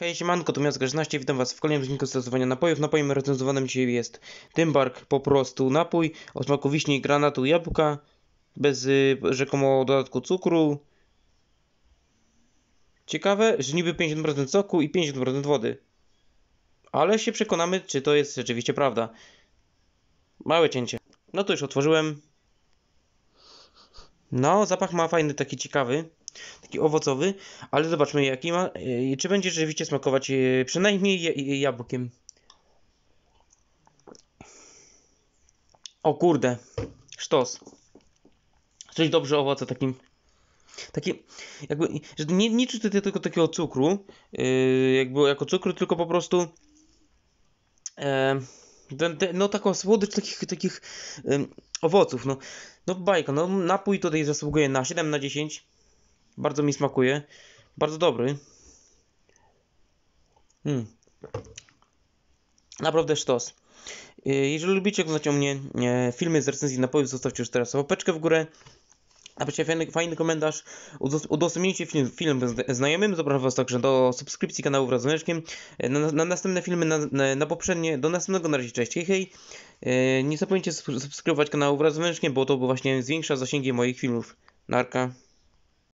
Hej, siemanko, tu Miast Grzeczności, witam was w kolejnym odcinku stosowania napojów. Napojem recenzowanym dzisiaj jest bark, po prostu napój o smaku wiśni, granatu, jabłka, bez y, rzekomo dodatku cukru. Ciekawe, że niby 50% soku i 50% wody. Ale się przekonamy, czy to jest rzeczywiście prawda. Małe cięcie. No to już otworzyłem. No, zapach ma fajny, taki ciekawy taki owocowy, ale zobaczmy jaki ma i e, czy będzie rzeczywiście smakować e, przynajmniej jabłkiem. O kurde, sztos. Coś dobrze owoce takim takie, jakby, że nie, nie czuć tutaj tylko takiego cukru, yy, jakby jako cukru, tylko po prostu yy, ten, ten, no taką słodycz takich, takich yy, owoców, no, no bajka, no napój tutaj zasługuje na 7 na 10, bardzo mi smakuje. Bardzo dobry. Hmm. Naprawdę sztos. Y, jeżeli lubicie oglądać o mnie e, filmy z recenzji napojów, zostawcie już teraz łapeczkę w górę. Napiszcie fajny, fajny komentarz, udostępnijcie film, film znajomym, zapraszam Was także do subskrypcji kanału wraz z e, na, na, następne filmy, na, na, na, poprzednie, do następnego na razie, cześć, hej, hej. E, nie zapomnijcie subskrybować kanału wraz z bo to właśnie zwiększa zasięgi moich filmów. Narka.